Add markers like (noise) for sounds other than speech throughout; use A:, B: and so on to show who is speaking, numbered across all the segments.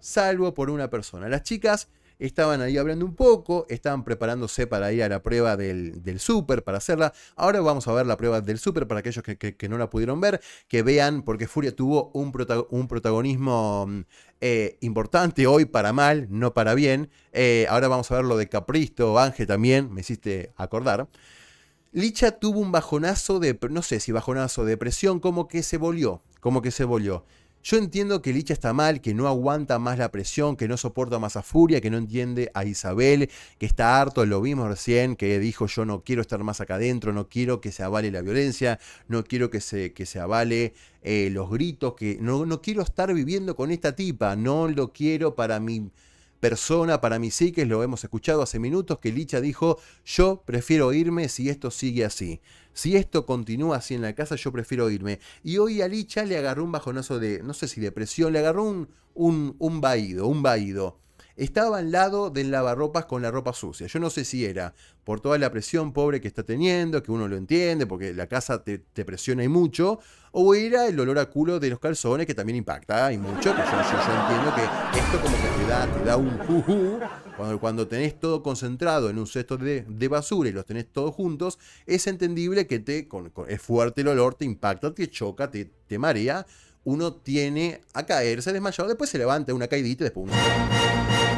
A: salvo por una persona. Las chicas estaban ahí hablando un poco, estaban preparándose para ir a la prueba del, super súper, para hacerla. Ahora vamos a ver la prueba del súper para aquellos que, no la pudieron ver, que vean, porque Furia tuvo un, protagonismo mm, eh, importante hoy para mal, no para bien. Eh, ahora vamos a ver lo de Capristo, Ángel también, me hiciste acordar. Licha tuvo un bajonazo de, no sé si bajonazo, presión, como que se volvió, como que se volvió. Yo entiendo que Licha está mal, que no aguanta más la presión, que no soporta más a Furia, que no entiende a Isabel, que está harto, lo vimos recién, que dijo yo no quiero estar más acá adentro, no quiero que se avale la violencia, no quiero que se, que se avale eh, los gritos, que no, no quiero estar viviendo con esta tipa, no lo quiero para mí persona para mis que lo hemos escuchado hace minutos, que Licha dijo, yo prefiero irme si esto sigue así. Si esto continúa así en la casa, yo prefiero irme. Y hoy a Licha le agarró un bajonazo de, no sé si depresión, le agarró un, un, un vaído, un vaído estaba al lado del lavarropas con la ropa sucia. Yo no sé si era por toda la presión pobre que está teniendo, que uno lo entiende, porque la casa te, presiona y mucho, o era el olor a culo de los calzones que también impacta y mucho, que yo, entiendo que esto como que te da, un juju, cuando, cuando tenés todo concentrado en un cesto de, basura y los tenés todos juntos, es entendible que te, es fuerte el olor, te impacta, te choca, te, te marea, uno tiene a caerse desmayado, después se levanta una caidita y después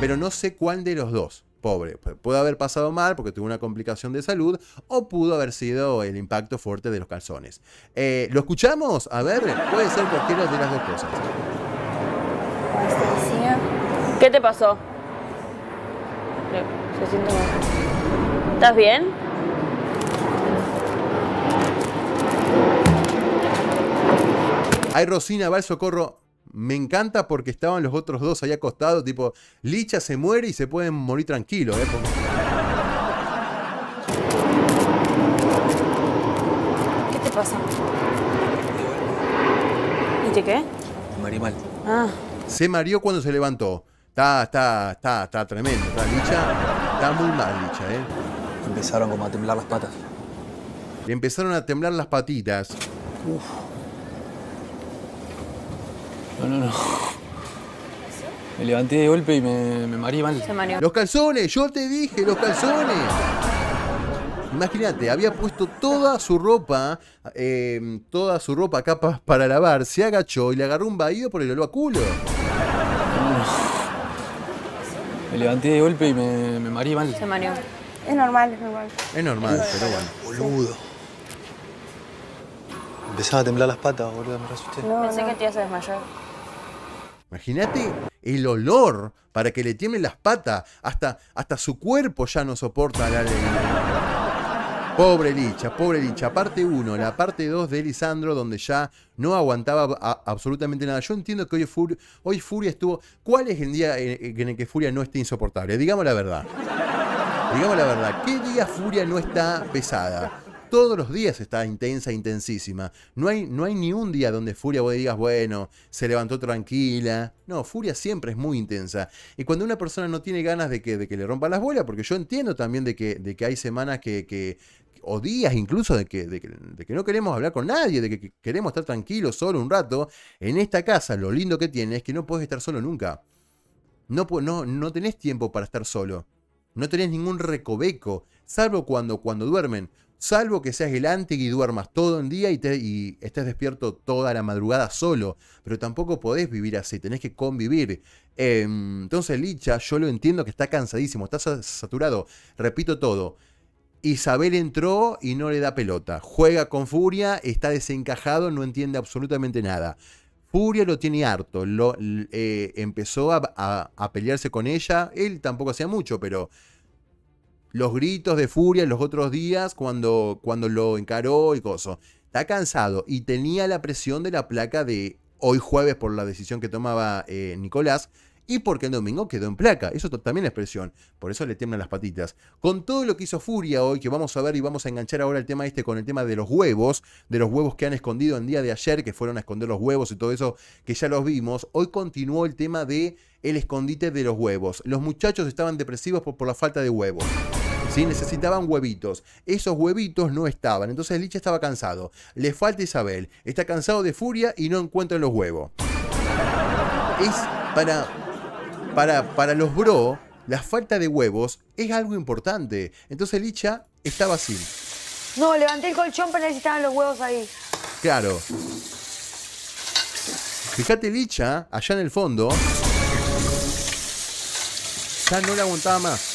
A: pero no sé cuál de los dos. Pobre, pudo haber pasado mal porque tuvo una complicación de salud o pudo haber sido el impacto fuerte de los calzones. Eh, ¿Lo escuchamos? A ver, puede ser cualquiera de las dos cosas. ¿Qué te pasó? ¿Estás bien? Ay, Rosina, va al socorro me encanta porque estaban los otros dos ahí acostados, tipo, Licha se muere y se pueden morir tranquilos. ¿eh? ¿Qué te pasa? ¿Y qué qué? Marimal. Ah. Se mareó cuando se levantó. Está, está, está, está tremendo. Está Licha, está muy mal Licha, ¿eh? Empezaron como a temblar las patas. empezaron a temblar las patitas. Uf. No, no, no. Me levanté de golpe y me, me mareé mal. Se Los calzones, yo te dije, los calzones. Imagínate, había puesto toda su ropa, eh, toda su ropa capas para lavar, se agachó y le agarró un vaído por el olor culo. Me levanté de golpe y me, me mareé mal. Se mareó. Es normal, es normal. Es normal, pero bueno. Boludo. Empezaba a temblar las patas, boludo, me No, Pensé que te ibas a desmayar. Imagínate el olor para que le tiemblen las patas. Hasta, hasta su cuerpo ya no soporta la alegría. Pobre Licha, pobre Licha. Parte 1, la parte 2 de Lisandro, donde ya no aguantaba absolutamente nada. Yo entiendo que hoy, hoy Furia estuvo. ¿Cuál es el día eh, eh, en, el que Furia no esté insoportable? Digamos la verdad. Digamos la verdad. ¿Qué día Furia no está pesada? todos los días está intensa, intensísima. No hay, no hay ni un día donde Furia vos digas, bueno, se levantó tranquila. No, Furia siempre es muy intensa. Y cuando una persona no tiene ganas de que, de que le rompa las bolas, porque yo entiendo también de que, de que hay semanas que, o días incluso de que, de, que, no queremos hablar con nadie, de que queremos estar tranquilos solo un rato, en esta casa lo lindo que tiene es que no puedes estar solo nunca. No, no, no tenés tiempo para estar solo. No tenés ningún recoveco, salvo cuando, cuando duermen salvo que seas el y duermas todo el día y, estés despierto toda la madrugada solo, pero tampoco podés vivir así, tenés que convivir. Em, entonces Licha, yo lo entiendo que está cansadísimo, está saturado, repito todo. Isabel entró y no le da pelota, juega con furia, está desencajado, no entiende absolutamente nada. Furia lo tiene harto, lo, eh, empezó a pelearse con ella, él tampoco hacía mucho, pero los gritos de furia en los otros días cuando, cuando lo encaró y coso. Está cansado y tenía la presión de la placa de hoy jueves por la decisión que tomaba eh, Nicolás y porque el domingo quedó en placa. Eso también es presión. Por eso le tiemblan las patitas. Con todo lo que hizo Furia hoy, que vamos a ver y vamos a enganchar ahora el tema este con el tema de los huevos, de los huevos que han escondido en día de ayer, que fueron a esconder los huevos y todo eso que ya los vimos. Hoy continuó el tema de el escondite de los huevos. Los muchachos estaban depresivos por, por la falta de huevos. ¿sí? Necesitaban huevitos. Esos huevitos no estaban. Entonces Licha estaba cansado. Le falta Isabel. Está cansado de furia y no encuentra los huevos. Es para, para, para los bro, la falta de huevos es algo importante. Entonces Licha estaba así. No, levanté el colchón, pero necesitaban los huevos ahí. Claro. Fíjate, Licha, ¿ah? allá en el fondo, ya no la aguantaba más.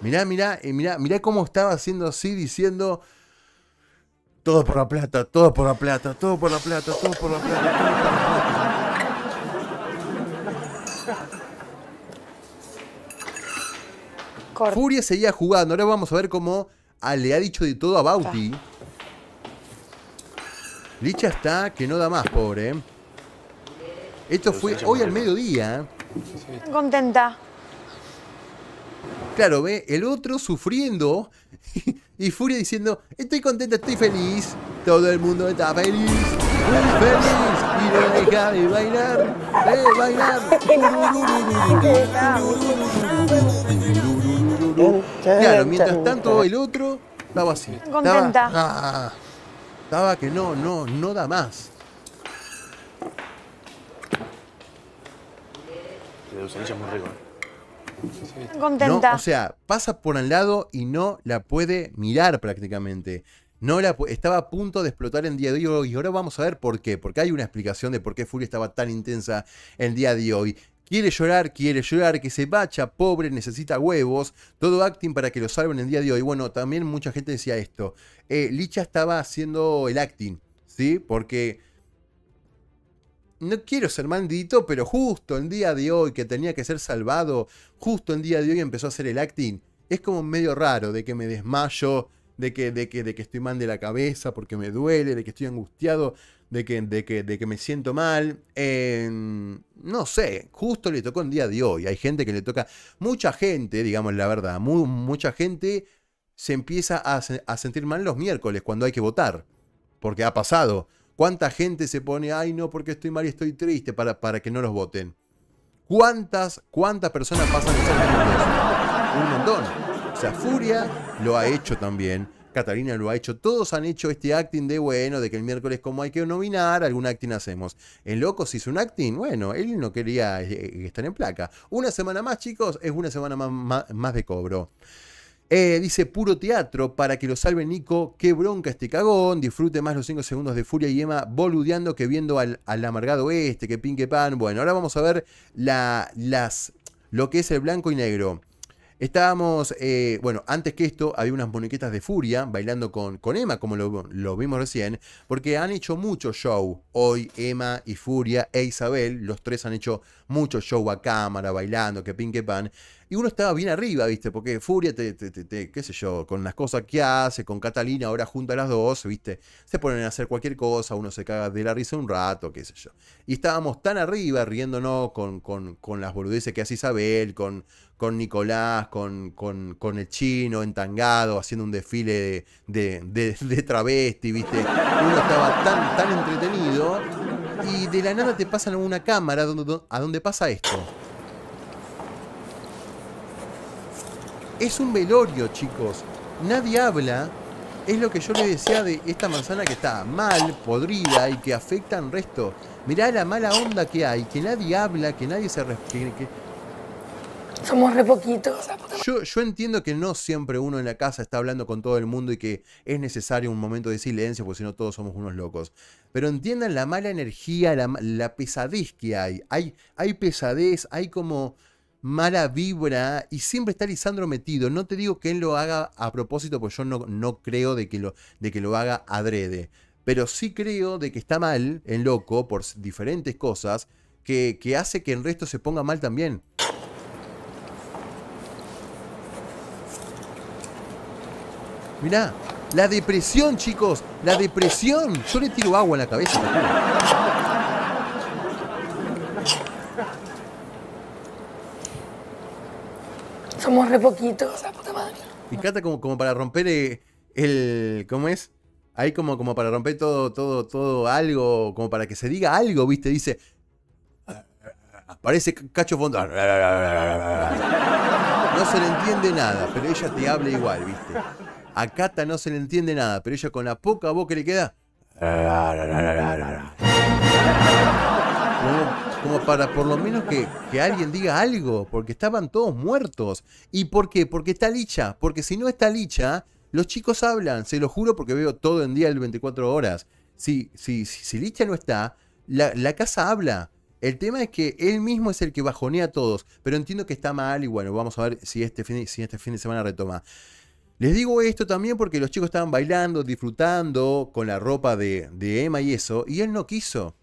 A: Mirá, mirá, y eh, mirá, cómo estaba haciendo así, diciendo. Todo por la plata, todo por la plata, todo por la plata, todo por la plata, Furia seguía jugando. Ahora vamos a ver cómo le ha dicho de todo a Bauti. Licha está que no da más, pobre. Esto fue hoy al mediodía. Contenta. Claro, ve el otro sufriendo (laughs) y Furia diciendo, estoy contenta, estoy feliz, todo el mundo está feliz, muy feliz, y no deja de bailar, de bailar. Claro, mientras tanto el otro estaba así. Contenta. Estaba, ah, estaba que no, no, no da más. muy Contenta. o sea, pasa por al lado y no la puede mirar prácticamente. No la, estaba a punto de explotar el día de hoy y ahora vamos a ver por qué. Porque hay una explicación de por qué Furia estaba tan intensa el día de hoy. Quiere llorar, quiere llorar, que se bacha, pobre, necesita huevos, todo acting para que lo salven el día de hoy. Bueno, también mucha gente decía esto. Eh, Licha estaba haciendo el acting, ¿sí? Porque no quiero ser maldito, pero justo el día de hoy que tenía que ser salvado, justo el día de hoy empezó a hacer el acting. Es como medio raro de que me desmayo, de que, de que, de que estoy mal de la cabeza porque me duele, de que estoy angustiado, de que, de de que me siento mal. Em, no sé, justo le tocó el día de hoy. Hay gente que le toca, mucha gente, digamos la verdad, mucha gente se empieza a, a sentir mal los miércoles cuando hay que votar, porque ha pasado ¿Cuánta gente se pone, ay no, porque estoy mal y estoy triste para, para que no los voten? ¿Cuántas, cuántas personas pasan de ser Un montón. O sea, Furia lo ha hecho también. Catalina lo ha hecho, todos han hecho este acting de bueno, de que el miércoles como hay que nominar, algún acting hacemos. El loco se hizo un acting, bueno, él no quería eh, estar en placa. Una semana más, chicos, es una semana más de cobro. Eh, dice puro teatro para que lo salve Nico. Qué bronca este cagón. Disfrute más los 5 segundos de Furia y Emma boludeando que viendo al, amargado este, que pinque pan. Bueno, ahora vamos a ver la, las, lo que es el blanco y negro. Estábamos, eh, bueno, antes que esto había unas muñequetas de Furia bailando con, con Emma, como lo, lo, vimos recién, porque han hecho mucho show. Hoy Emma y Furia e Isabel, los tres han hecho mucho show a cámara, bailando, que pinque pan. Y uno estaba bien arriba, ¿viste? Porque Furia, te, te, te, qué sé yo, con las cosas que hace, con Catalina, ahora a las dos, ¿viste? Se ponen a hacer cualquier cosa, uno se caga de la risa un rato, qué sé yo. Y estábamos tan arriba, riéndonos con, con, las boludeces que hace Isabel, con, con Nicolás, con, con, el chino entangado, haciendo un desfile de, de, travesti, ¿viste? Uno estaba tan, tan entretenido y de la nada te pasan a una cámara a dónde pasa esto. Es un velorio, chicos. Nadie habla. Es lo que yo le decía de esta manzana que está mal, podrida y que afecta al resto. Mirá la mala onda que hay, que nadie habla, que nadie se Somos re poquitos. Yo, entiendo que no siempre uno en la casa está hablando con todo el mundo y que es necesario un momento de silencio, porque si no todos somos unos locos. Pero entiendan la mala energía, la, pesadez que hay. hay. Hay pesadez, hay como mala vibra y siempre está Lisandro metido. No te digo que él lo haga a propósito, porque yo no, no creo de que, lo, de que lo haga adrede. Pero sí creo de que está mal el loco por diferentes cosas que, que hace que el resto se ponga mal también. Mirá, la depresión, chicos, la depresión. Yo le tiro agua en la cabeza. Somos re poquitos, la puta madre. Y Cata como, como para romper eh, el, ¿cómo es? Ahí como, como para romper todo, todo, todo algo, como para que se diga algo, ¿viste? Dice, aparece Cacho Fondo. No se le entiende nada, pero ella te habla igual, ¿viste? A Cata no se le entiende nada, pero ella con la poca voz que le queda... Como, para por lo menos que, alguien diga algo, porque estaban todos muertos. ¿Y por qué? Porque está licha. Porque si no está licha, los chicos hablan, se lo juro porque veo todo en día el 24 horas. Si, si, si, si licha no está, la, casa habla. El tema es que él mismo es el que bajonea a todos, pero entiendo que está mal y bueno, vamos a ver si este fin, si este fin de semana retoma. Les digo esto también porque los chicos estaban bailando, disfrutando con la ropa de, de Emma y eso, y él no quiso.